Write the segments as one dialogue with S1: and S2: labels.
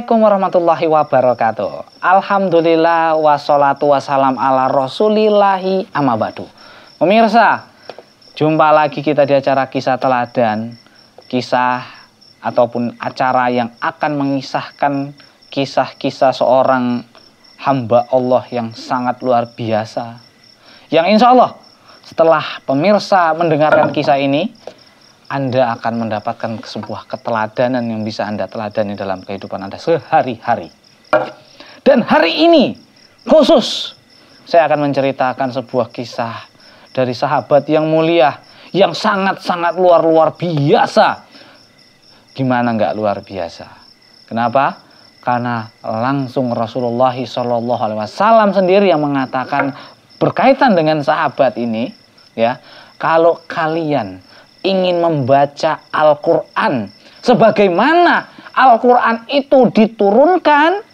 S1: Assalamualaikum warahmatullahi wabarakatuh. Alhamdulillah wassalatu wassalam ala rasulillahi amabadu. Pemirsa, jumpa lagi kita di acara kisah teladan, kisah ataupun acara yang akan mengisahkan kisah-kisah seorang hamba Allah yang sangat luar biasa. Yang insya Allah setelah pemirsa mendengarkan kisah ini, anda akan mendapatkan sebuah keteladanan yang bisa Anda teladani dalam kehidupan Anda sehari-hari. Dan hari ini khusus saya akan menceritakan sebuah kisah dari sahabat yang mulia yang sangat-sangat luar-luar biasa. Gimana nggak luar biasa? Kenapa? Karena langsung Rasulullah SAW sendiri yang mengatakan berkaitan dengan sahabat ini, ya kalau kalian ingin membaca Al-Quran. Sebagaimana Al-Quran itu diturunkan,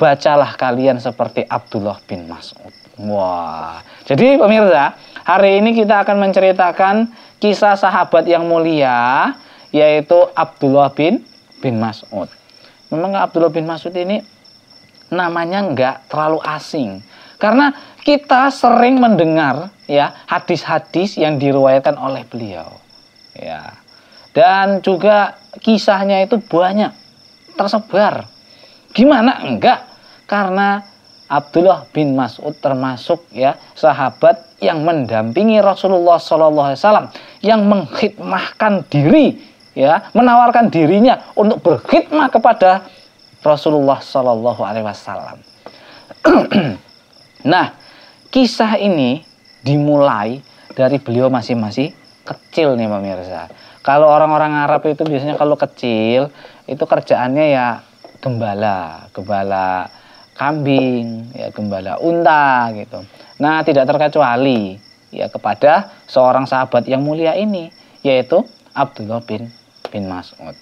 S1: bacalah kalian seperti Abdullah bin Mas'ud. Wah, jadi pemirsa, hari ini kita akan menceritakan kisah sahabat yang mulia, yaitu Abdullah bin bin Mas'ud. Memang Abdullah bin Mas'ud ini namanya nggak terlalu asing. Karena kita sering mendengar ya hadis-hadis yang diriwayatkan oleh beliau. Ya. Dan juga kisahnya itu banyak tersebar. Gimana enggak? Karena Abdullah bin Mas'ud termasuk ya sahabat yang mendampingi Rasulullah Shallallahu Alaihi Wasallam yang mengkhidmahkan diri ya menawarkan dirinya untuk berkhidmah kepada Rasulullah Shallallahu Alaihi Wasallam. nah Kisah ini dimulai dari beliau masih-masih kecil nih pemirsa. Kalau orang-orang Arab itu biasanya kalau kecil itu kerjaannya ya gembala, gembala kambing, ya gembala unta gitu. Nah, tidak terkecuali ya kepada seorang sahabat yang mulia ini yaitu Abdullah bin bin Mas'ud.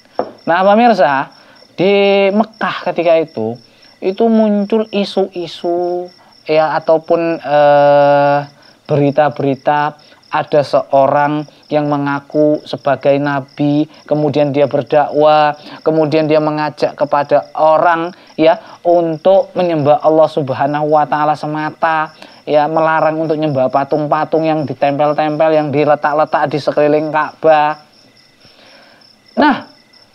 S1: Nah, pemirsa, di Mekah ketika itu itu muncul isu-isu ya ataupun eh, berita-berita eh, ada seorang yang mengaku sebagai nabi, kemudian dia berdakwah, kemudian dia mengajak kepada orang ya untuk menyembah Allah Subhanahu wa taala semata, ya melarang untuk menyembah patung-patung yang ditempel-tempel, yang diletak-letak di sekeliling Ka'bah. Nah,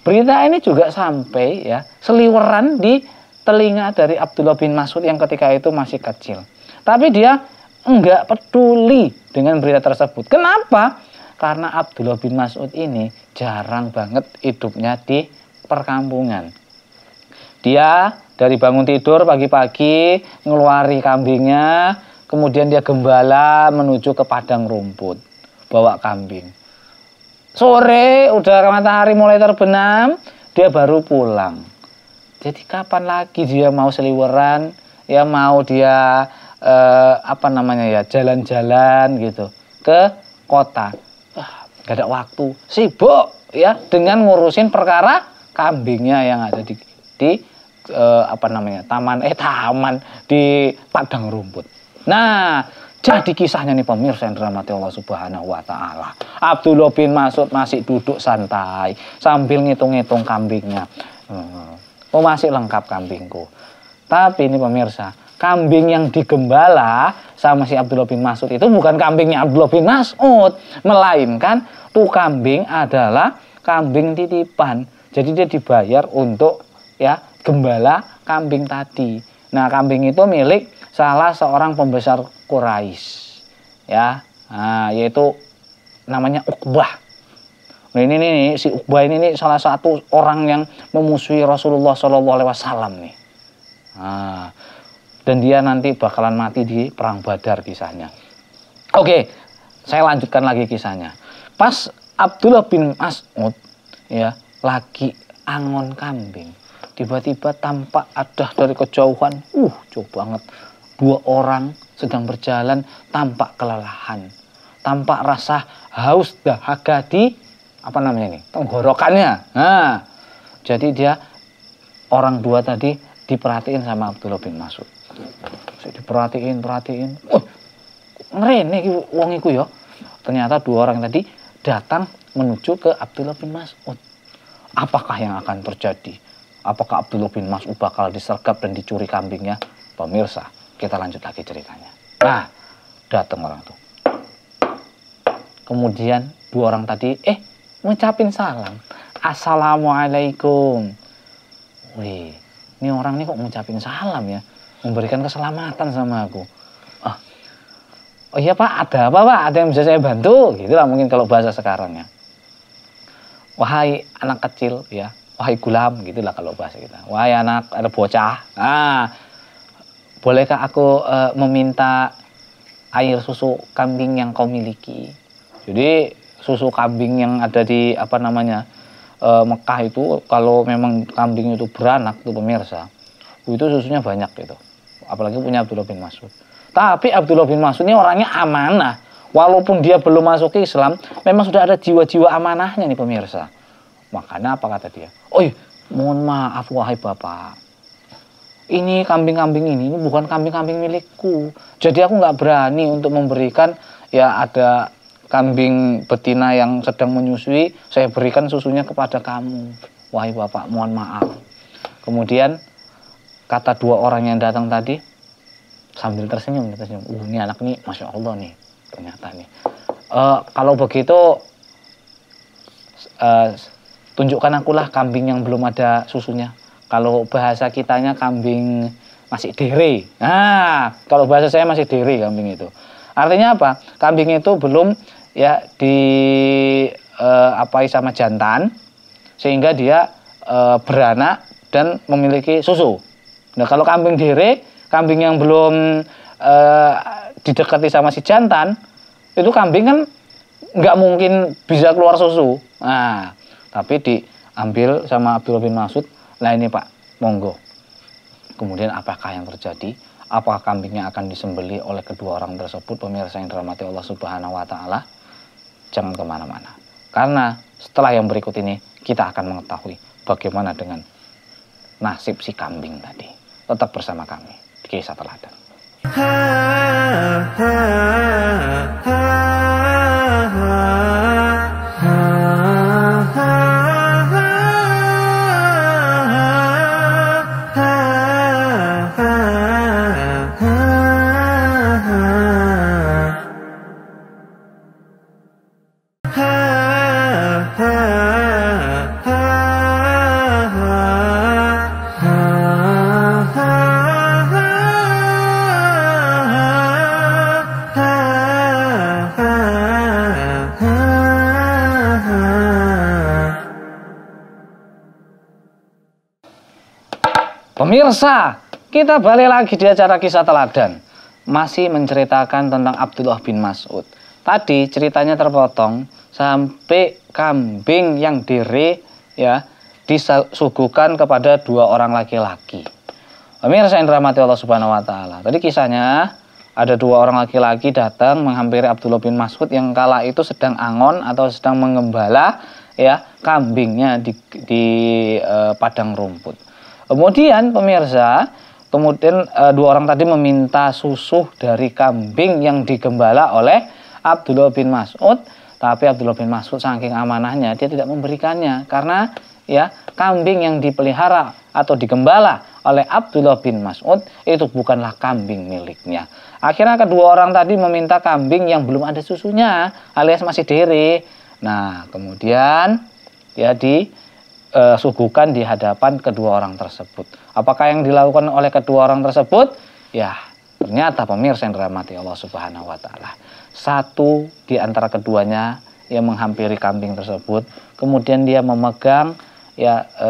S1: berita ini juga sampai ya seliweran di telinga dari Abdullah bin Mas'ud yang ketika itu masih kecil. Tapi dia enggak peduli dengan berita tersebut. Kenapa? Karena Abdullah bin Mas'ud ini jarang banget hidupnya di perkampungan. Dia dari bangun tidur pagi-pagi ngeluari kambingnya, kemudian dia gembala menuju ke padang rumput, bawa kambing. Sore udah matahari mulai terbenam, dia baru pulang. Jadi kapan lagi dia mau seliweran, ya mau dia eh, apa namanya ya jalan-jalan gitu ke kota. Ah, gak ada waktu, sibuk ya dengan ngurusin perkara kambingnya yang ada di, di eh, apa namanya taman eh taman di padang rumput. Nah, jadi kisahnya nih pemirsa yang dirahmati Allah Subhanahu wa taala. Abdullah bin Mas'ud masih duduk santai sambil ngitung-ngitung kambingnya. Hmm. Oh masih lengkap kambingku. Tapi ini pemirsa, kambing yang digembala sama si Abdullah bin Mas'ud itu bukan kambingnya Abdullah bin Mas'ud. Melainkan tuh kambing adalah kambing titipan. Jadi dia dibayar untuk ya gembala kambing tadi. Nah kambing itu milik salah seorang pembesar Quraisy ya nah, yaitu namanya Uqbah Nah ini nih si Uqbah ini nih salah satu orang yang memusuhi Rasulullah Shallallahu Alaihi Wasallam nih. Nah, dan dia nanti bakalan mati di perang Badar kisahnya. Oke, saya lanjutkan lagi kisahnya. Pas Abdullah bin Mas'ud ya lagi angon kambing, tiba-tiba tampak ada dari kejauhan, uh jauh banget, dua orang sedang berjalan tampak kelelahan, tampak rasa haus dahaga di apa namanya ini tenggorokannya nah jadi dia orang dua tadi diperhatiin sama Abdullah bin Mas'ud diperhatiin perhatiin ngeri nih wong iku ya ternyata dua orang tadi datang menuju ke Abdullah bin Mas'ud apakah yang akan terjadi apakah Abdullah bin Mas'ud bakal disergap dan dicuri kambingnya pemirsa kita lanjut lagi ceritanya nah datang orang tuh kemudian dua orang tadi eh ngucapin salam. Assalamualaikum. Wih, ini orang ini kok ngucapin salam ya? Memberikan keselamatan sama aku. Oh, oh iya pak, ada apa pak? Ada yang bisa saya bantu? Gitu lah mungkin kalau bahasa sekarang ya. Wahai anak kecil ya, wahai gulam gitulah kalau bahasa kita. Wahai anak, ada bocah. Ah, bolehkah aku uh, meminta air susu kambing yang kau miliki? Jadi susu kambing yang ada di apa namanya e, Mekah itu kalau memang kambing itu beranak tuh pemirsa itu susunya banyak gitu apalagi punya Abdullah bin Mas'ud tapi Abdullah bin Mas'ud ini orangnya amanah walaupun dia belum masuk ke Islam memang sudah ada jiwa-jiwa amanahnya nih pemirsa makanya apa kata dia oi mohon maaf wahai bapak ini kambing-kambing ini, ini bukan kambing-kambing milikku. Jadi aku nggak berani untuk memberikan ya ada kambing betina yang sedang menyusui, saya berikan susunya kepada kamu. Wahai Bapak, mohon maaf. Kemudian kata dua orang yang datang tadi sambil tersenyum, tersenyum. Uh, ini anak nih, masya Allah nih, ternyata nih. Uh, kalau begitu uh, tunjukkan akulah kambing yang belum ada susunya. Kalau bahasa kitanya kambing masih diri. Nah, kalau bahasa saya masih diri kambing itu. Artinya apa? Kambing itu belum ya di eh, apai sama jantan sehingga dia eh, beranak dan memiliki susu. Nah, kalau kambing dire, kambing yang belum eh, didekati sama si jantan, itu kambing kan nggak mungkin bisa keluar susu. Nah, tapi diambil sama Abdul bin Masud. Nah ini Pak, monggo. Kemudian apakah yang terjadi? Apakah kambingnya akan disembeli oleh kedua orang tersebut? Pemirsa yang dirahmati Allah Subhanahu wa taala jangan kemana-mana. Karena setelah yang berikut ini, kita akan mengetahui bagaimana dengan nasib si kambing tadi. Tetap bersama kami di Kisah Teladan. Ha, ha, ha, ha. Pemirsa, kita balik lagi di acara kisah teladan. Masih menceritakan tentang Abdullah bin Mas'ud. Tadi ceritanya terpotong sampai kambing yang diri ya disuguhkan kepada dua orang laki-laki. Pemirsa yang dirahmati Allah Subhanahu wa taala. Tadi kisahnya ada dua orang laki-laki datang menghampiri Abdullah bin Mas'ud yang kala itu sedang angon atau sedang mengembala ya kambingnya di, di e, padang rumput. Kemudian pemirsa, kemudian e, dua orang tadi meminta susu dari kambing yang digembala oleh Abdullah bin Mas'ud, tapi Abdullah bin Mas'ud saking amanahnya dia tidak memberikannya karena ya kambing yang dipelihara atau digembala oleh Abdullah bin Mas'ud itu bukanlah kambing miliknya. Akhirnya kedua orang tadi meminta kambing yang belum ada susunya alias masih diri. Nah, kemudian ya di e, suguhkan di hadapan kedua orang tersebut. Apakah yang dilakukan oleh kedua orang tersebut? Ya, ternyata pemirsa yang dirahmati Allah Subhanahu wa taala. Satu di antara keduanya yang menghampiri kambing tersebut, kemudian dia memegang ya e,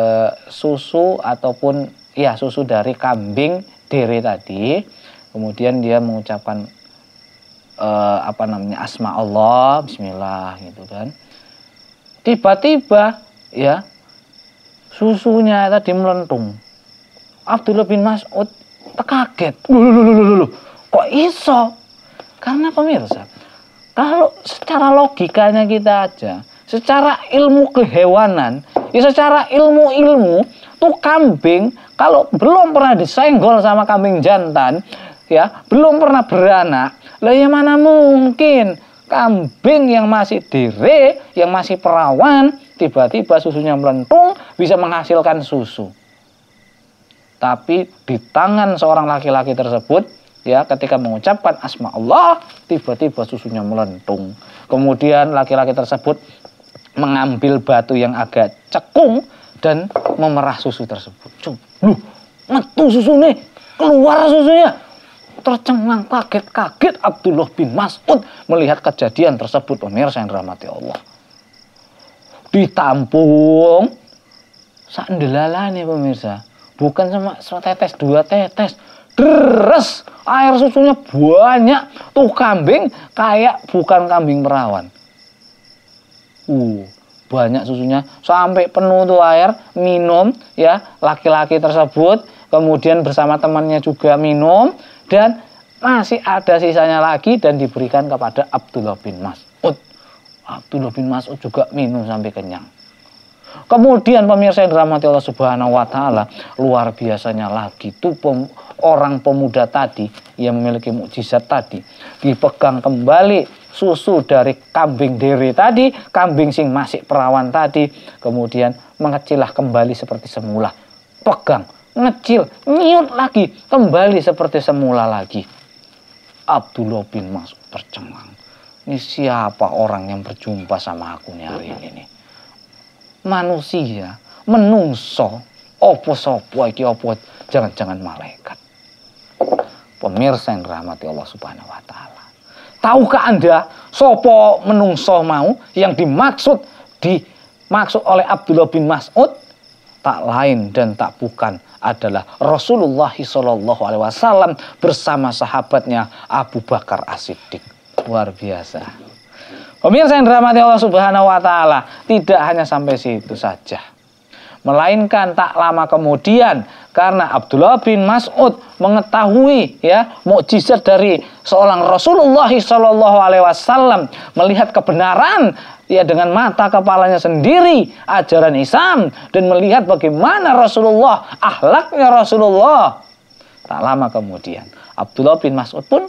S1: susu ataupun ya susu dari kambing diri tadi. Kemudian dia mengucapkan e, apa namanya asma Allah, bismillah gitu kan. Tiba-tiba ya susunya tadi melentung. Abdullah bin Mas'ud terkaget. Lulululululu. Kok iso? Karena pemirsa, kalau secara logikanya kita aja, secara ilmu kehewanan, ya secara ilmu-ilmu, tuh kambing kalau belum pernah disenggol sama kambing jantan, ya belum pernah beranak, lah ya mana mungkin kambing yang masih dire, yang masih perawan, tiba-tiba susunya melentung bisa menghasilkan susu. Tapi di tangan seorang laki-laki tersebut ya ketika mengucapkan asma Allah tiba-tiba susunya melentung. Kemudian laki-laki tersebut mengambil batu yang agak cekung dan memerah susu tersebut. Cuk, metu susu nih, keluar susunya. Tercengang kaget-kaget Abdullah bin Mas'ud melihat kejadian tersebut pemirsa yang dirahmati Allah ditampung nih pemirsa bukan cuma setetes dua tetes deres air susunya banyak tuh kambing kayak bukan kambing perawan uh banyak susunya sampai penuh tuh air minum ya laki-laki tersebut kemudian bersama temannya juga minum dan masih ada sisanya lagi dan diberikan kepada Abdullah bin Mas Abdullah bin Mas'ud juga minum sampai kenyang. Kemudian pemirsa yang dirahmati Allah Subhanahu wa taala, luar biasanya lagi tuh pem, orang pemuda tadi yang memiliki mukjizat tadi dipegang kembali susu dari kambing diri tadi, kambing sing masih perawan tadi, kemudian mengecilah kembali seperti semula. Pegang, ngecil, nyiut lagi, kembali seperti semula lagi. Abdullah bin Mas'ud tercengang ini siapa orang yang berjumpa sama aku nih hari ini nih? Manusia, menungso, opo sopo iki opo jangan-jangan malaikat. Pemirsa yang rahmati Allah Subhanahu wa taala. Tahukah Anda sopo menungso mau yang dimaksud dimaksud oleh Abdullah bin Mas'ud tak lain dan tak bukan adalah Rasulullah Shallallahu Alaihi Wasallam bersama sahabatnya Abu Bakar As-Siddiq. Luar biasa. Pemirsa yang dirahmati Allah Subhanahu wa taala, tidak hanya sampai situ saja. Melainkan tak lama kemudian karena Abdullah bin Mas'ud mengetahui ya mukjizat dari seorang Rasulullah Shallallahu alaihi wasallam melihat kebenaran ya dengan mata kepalanya sendiri ajaran Islam dan melihat bagaimana Rasulullah, ahlaknya Rasulullah. Tak lama kemudian Abdullah bin Mas'ud pun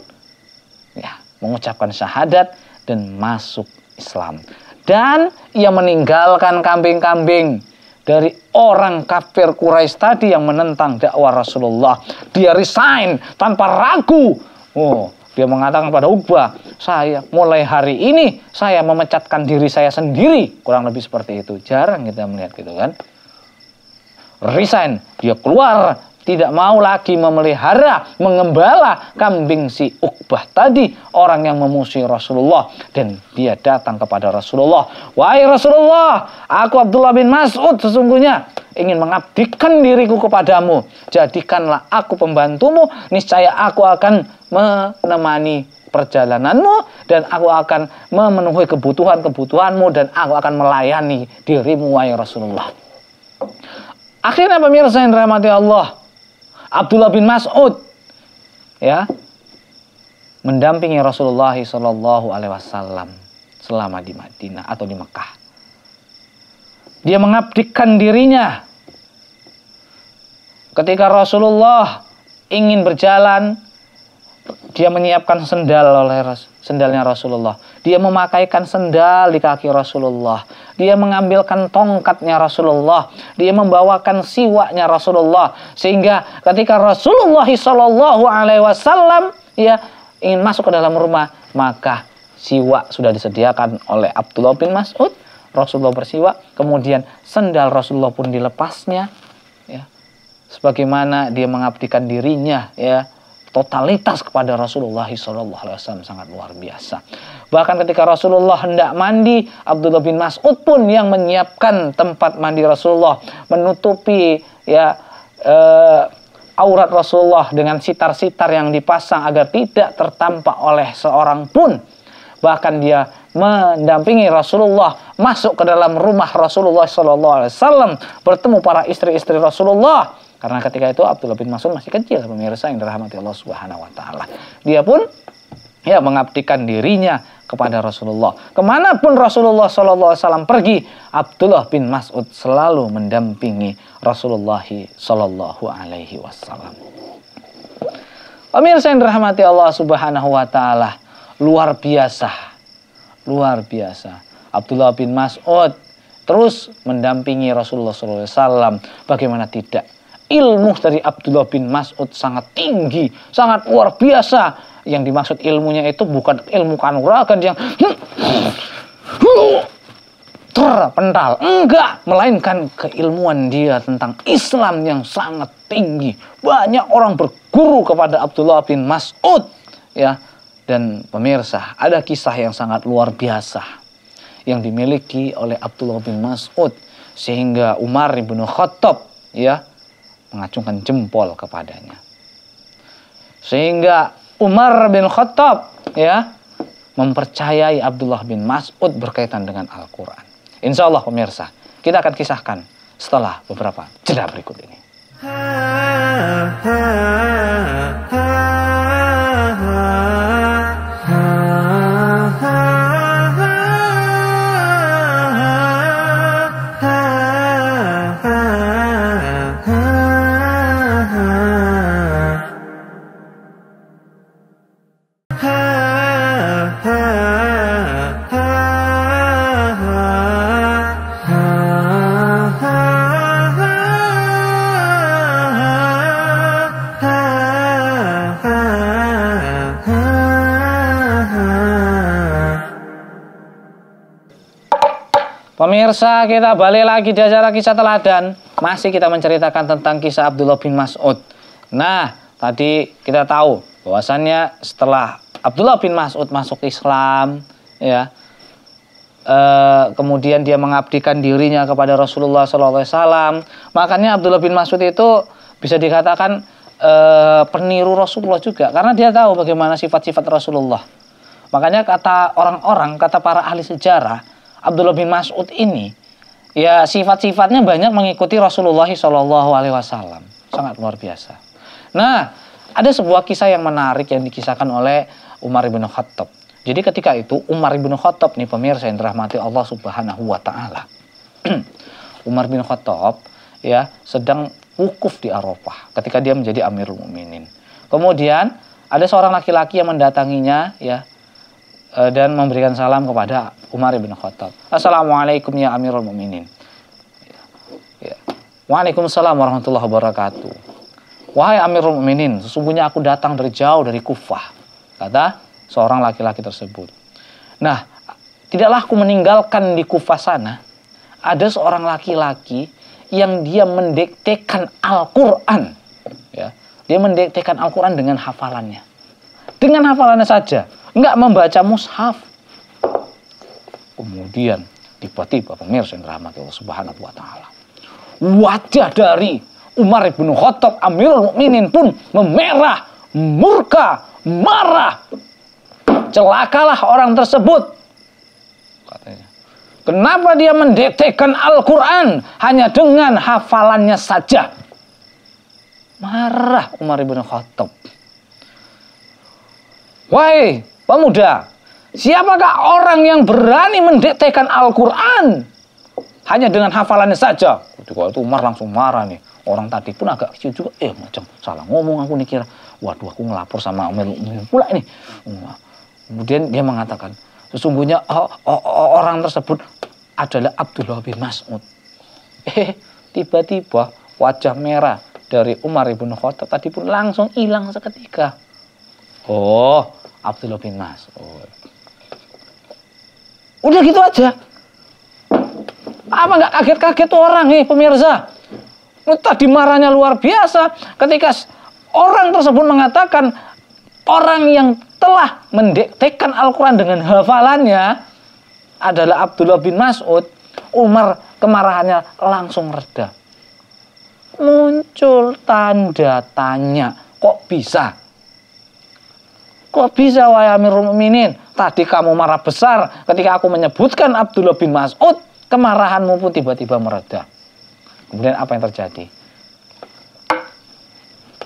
S1: mengucapkan syahadat dan masuk Islam. Dan ia meninggalkan kambing-kambing dari orang kafir Quraisy tadi yang menentang dakwah Rasulullah. Dia resign tanpa ragu. Oh, dia mengatakan pada Uqbah, saya mulai hari ini saya memecatkan diri saya sendiri. Kurang lebih seperti itu. Jarang kita melihat gitu kan. Resign, dia keluar tidak mau lagi memelihara, mengembala kambing si Uqbah tadi, orang yang memusuhi Rasulullah. Dan dia datang kepada Rasulullah. Wahai Rasulullah, aku Abdullah bin Mas'ud sesungguhnya ingin mengabdikan diriku kepadamu. Jadikanlah aku pembantumu, niscaya aku akan menemani perjalananmu dan aku akan memenuhi kebutuhan-kebutuhanmu dan aku akan melayani dirimu wahai Rasulullah. Akhirnya pemirsa yang dirahmati Allah, Abdullah bin Mas'ud ya mendampingi Rasulullah Shallallahu Alaihi Wasallam selama di Madinah atau di Mekah. Dia mengabdikan dirinya ketika Rasulullah ingin berjalan dia menyiapkan sendal oleh sendalnya Rasulullah. Dia memakaikan sendal di kaki Rasulullah. Dia mengambilkan tongkatnya Rasulullah. Dia membawakan siwaknya Rasulullah. Sehingga ketika Rasulullah Shallallahu Alaihi Wasallam ya ingin masuk ke dalam rumah, maka siwak sudah disediakan oleh Abdullah bin Mas'ud. Rasulullah bersiwak, kemudian sendal Rasulullah pun dilepasnya, ya, sebagaimana dia mengabdikan dirinya, ya, totalitas kepada Rasulullah SAW sangat luar biasa. Bahkan ketika Rasulullah hendak mandi, Abdullah bin Mas'ud pun yang menyiapkan tempat mandi Rasulullah, menutupi ya eh, aurat Rasulullah dengan sitar-sitar yang dipasang agar tidak tertampak oleh seorang pun. Bahkan dia mendampingi Rasulullah masuk ke dalam rumah Rasulullah SAW, bertemu para istri-istri Rasulullah karena ketika itu Abdullah bin Mas'ud masih kecil pemirsa yang dirahmati Allah Subhanahu wa taala. Dia pun ya mengabdikan dirinya kepada Rasulullah. Kemanapun Rasulullah Alaihi Wasallam pergi, Abdullah bin Mas'ud selalu mendampingi Rasulullah Shallallahu Alaihi Wasallam. Pemirsa yang dirahmati Allah Subhanahu Wa Taala, luar biasa, luar biasa. Abdullah bin Mas'ud terus mendampingi Rasulullah SAW. Bagaimana tidak? ilmu dari Abdullah bin Mas'ud sangat tinggi, sangat luar biasa. Yang dimaksud ilmunya itu bukan ilmu kanuragan yang hmm, terpental. Enggak, melainkan keilmuan dia tentang Islam yang sangat tinggi. Banyak orang berguru kepada Abdullah bin Mas'ud, ya. Dan pemirsa, ada kisah yang sangat luar biasa yang dimiliki oleh Abdullah bin Mas'ud sehingga Umar bin Khattab ya mengacungkan jempol kepadanya. Sehingga Umar bin Khattab ya mempercayai Abdullah bin Mas'ud berkaitan dengan Al-Qur'an. Insyaallah pemirsa, kita akan kisahkan setelah beberapa jeda berikut ini. Ha, ha, ha. Pemirsa, kita balik lagi di acara kisah teladan. Masih kita menceritakan tentang kisah Abdullah bin Mas'ud. Nah, tadi kita tahu bahwasannya setelah Abdullah bin Mas'ud masuk Islam, ya, e, kemudian dia mengabdikan dirinya kepada Rasulullah SAW. Makanya Abdullah bin Mas'ud itu bisa dikatakan e, peniru Rasulullah juga, karena dia tahu bagaimana sifat-sifat Rasulullah. Makanya kata orang-orang, kata para ahli sejarah, Abdullah bin Mas'ud ini ya sifat-sifatnya banyak mengikuti Rasulullah Shallallahu Alaihi Wasallam sangat luar biasa. Nah ada sebuah kisah yang menarik yang dikisahkan oleh Umar bin Khattab. Jadi ketika itu Umar bin Khattab nih pemirsa yang dirahmati Allah Subhanahu wa taala. Umar bin Khattab ya sedang wukuf di Arafah ketika dia menjadi Amirul Mukminin. Kemudian ada seorang laki-laki yang mendatanginya ya eh, dan memberikan salam kepada Umar bin Khattab. Assalamualaikum ya Amirul Mukminin. Ya. Waalaikumsalam warahmatullahi wabarakatuh. Wahai Amirul Mukminin, sesungguhnya aku datang dari jauh dari Kufah. Kata seorang laki-laki tersebut. Nah, tidaklah aku meninggalkan di Kufah sana ada seorang laki-laki yang dia mendektekan Al-Qur'an. Ya. Dia mendektekan Al-Qur'an dengan hafalannya. Dengan hafalannya saja, enggak membaca mushaf Kemudian tiba-tiba pemirsa yang dirahmati Allah Subhanahu wa taala. Wajah dari Umar bin Khattab Amirul Mukminin pun memerah, murka, marah. Celakalah orang tersebut. Katanya. Kenapa dia mendetekan Al-Quran hanya dengan hafalannya saja? Marah Umar bin Khattab. Wahai pemuda, Siapakah orang yang berani mendetekan Al-Quran? Hanya dengan hafalannya saja. Ketika itu Umar langsung marah nih. Orang tadi pun agak kecil juga. Eh macam salah ngomong aku nih kira. Waduh aku ngelapor sama Umar pula ini. Kemudian dia mengatakan. Sesungguhnya oh, oh, oh, orang tersebut adalah Abdullah bin Mas'ud. Eh tiba-tiba wajah merah dari Umar ibn Khattab tadi pun langsung hilang seketika. Oh, Abdullah bin Mas'ud. Udah gitu aja. Apa nggak kaget-kaget orang nih pemirsa? Tadi marahnya luar biasa ketika orang tersebut mengatakan orang yang telah mendektekan Al-Quran dengan hafalannya adalah Abdullah bin Mas'ud, Umar kemarahannya langsung reda. Muncul tanda tanya, kok bisa? Kok bisa wahai Amirul mu'minin? Tadi kamu marah besar ketika aku menyebutkan Abdullah bin Mas'ud, kemarahanmu pun tiba-tiba mereda. Kemudian apa yang terjadi?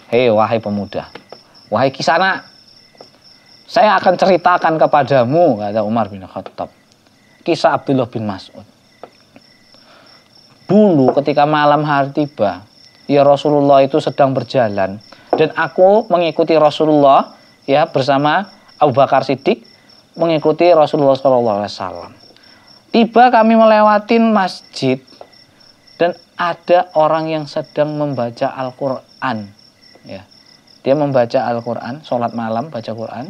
S1: Hei wahai pemuda, wahai kisana, saya akan ceritakan kepadamu, kata Umar bin Khattab, kisah Abdullah bin Mas'ud. Dulu ketika malam hari tiba, ya Rasulullah itu sedang berjalan, dan aku mengikuti Rasulullah ya bersama Abu Bakar Siddiq mengikuti Rasulullah SAW. Tiba kami melewati masjid dan ada orang yang sedang membaca Al-Quran. Ya. Dia membaca Al-Quran, sholat malam, baca Quran.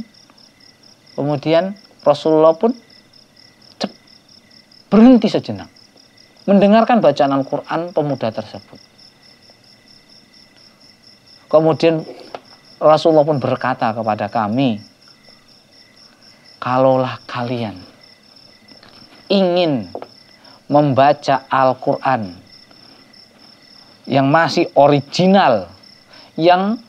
S1: Kemudian Rasulullah pun cep, berhenti sejenak. Mendengarkan bacaan Al-Quran pemuda tersebut. Kemudian Rasulullah pun berkata kepada kami, kalaulah kalian ingin membaca Al-Quran yang masih original, yang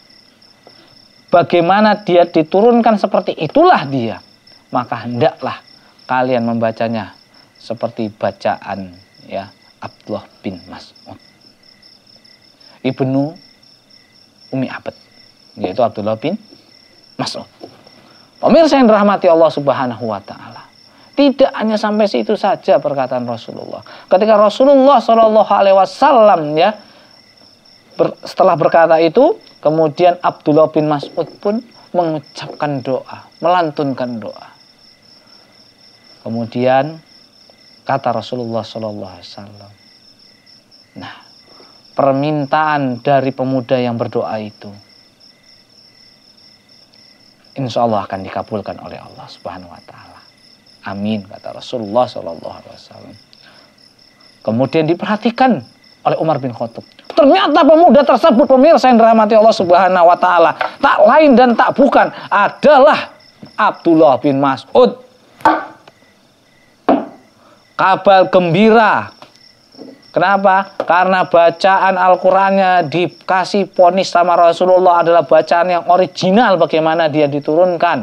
S1: bagaimana dia diturunkan seperti itulah dia, maka hendaklah kalian membacanya seperti bacaan ya Abdullah bin Mas'ud. Ibnu Umi Abed, yaitu Abdullah bin Mas'ud. Pemirsa yang dirahmati Allah Subhanahu wa taala. Tidak hanya sampai situ saja perkataan Rasulullah. Ketika Rasulullah Shallallahu alaihi wasallam ya ber, setelah berkata itu, kemudian Abdullah bin Mas'ud pun mengucapkan doa, melantunkan doa. Kemudian kata Rasulullah Shallallahu alaihi wasallam. Nah, permintaan dari pemuda yang berdoa itu insya Allah akan dikabulkan oleh Allah Subhanahu wa Ta'ala. Amin, kata Rasulullah Shallallahu Alaihi Wasallam. Kemudian diperhatikan oleh Umar bin Khattab. Ternyata pemuda tersebut pemirsa yang dirahmati Allah Subhanahu wa taala, tak lain dan tak bukan adalah Abdullah bin Mas'ud. Kabar gembira Kenapa? Karena bacaan Al-Qur'annya dikasih ponis sama Rasulullah adalah bacaan yang original bagaimana dia diturunkan.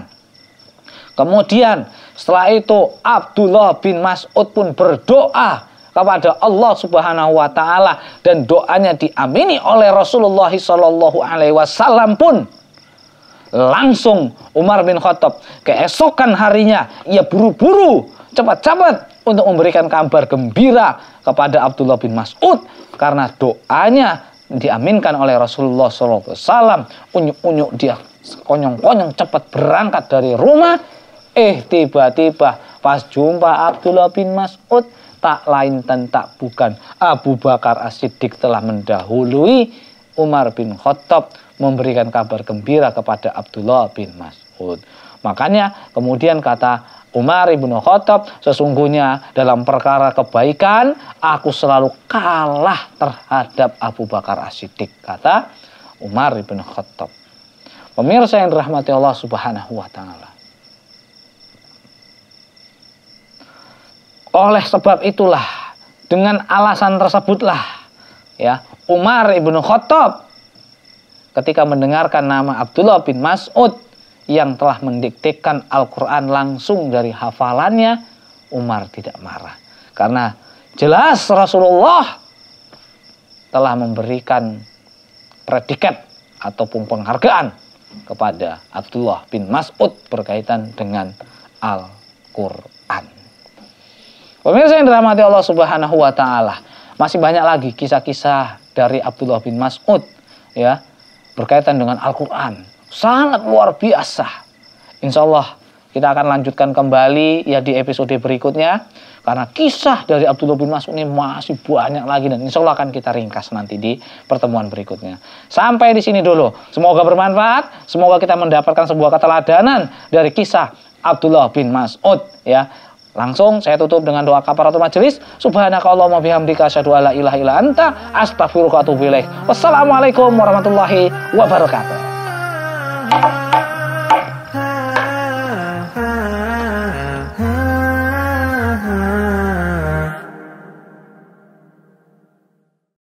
S1: Kemudian setelah itu Abdullah bin Mas'ud pun berdoa kepada Allah Subhanahu wa taala dan doanya diamini oleh Rasulullah sallallahu alaihi wasallam pun langsung Umar bin Khattab keesokan harinya ia buru-buru cepat-cepat untuk memberikan kabar gembira kepada Abdullah bin Mas'ud karena doanya diaminkan oleh Rasulullah Sallallahu Alaihi Wasallam. Unyuk-unyuk dia konyong-konyong cepat berangkat dari rumah. Eh tiba-tiba pas jumpa Abdullah bin Mas'ud tak lain dan tak bukan Abu Bakar As-Siddiq telah mendahului Umar bin Khattab memberikan kabar gembira kepada Abdullah bin Mas'ud. Makanya kemudian kata Umar ibnu Khattab, sesungguhnya dalam perkara kebaikan aku selalu kalah terhadap Abu Bakar as kata Umar ibnu Khattab. Pemirsa yang dirahmati Allah Subhanahu wa taala. Oleh sebab itulah, dengan alasan tersebutlah ya, Umar ibnu Khattab ketika mendengarkan nama Abdullah bin Mas'ud yang telah mendiktekan Al-Quran langsung dari hafalannya, Umar tidak marah. Karena jelas Rasulullah telah memberikan predikat ataupun penghargaan kepada Abdullah bin Mas'ud berkaitan dengan Al-Quran. Pemirsa yang dirahmati Allah Subhanahu wa taala, masih banyak lagi kisah-kisah dari Abdullah bin Mas'ud ya berkaitan dengan Al-Qur'an sangat luar biasa. Insya Allah kita akan lanjutkan kembali ya di episode berikutnya karena kisah dari Abdullah bin Mas'ud ini masih banyak lagi dan insya Allah akan kita ringkas nanti di pertemuan berikutnya. Sampai di sini dulu. Semoga bermanfaat. Semoga kita mendapatkan sebuah keteladanan dari kisah Abdullah bin Mas'ud ya. Langsung saya tutup dengan doa kafaratul majelis. Subhanakallahumma bihamdika asyhadu la ilaha illa anta astaghfiruka wa atubu ilaik. Wassalamualaikum warahmatullahi wabarakatuh. Hare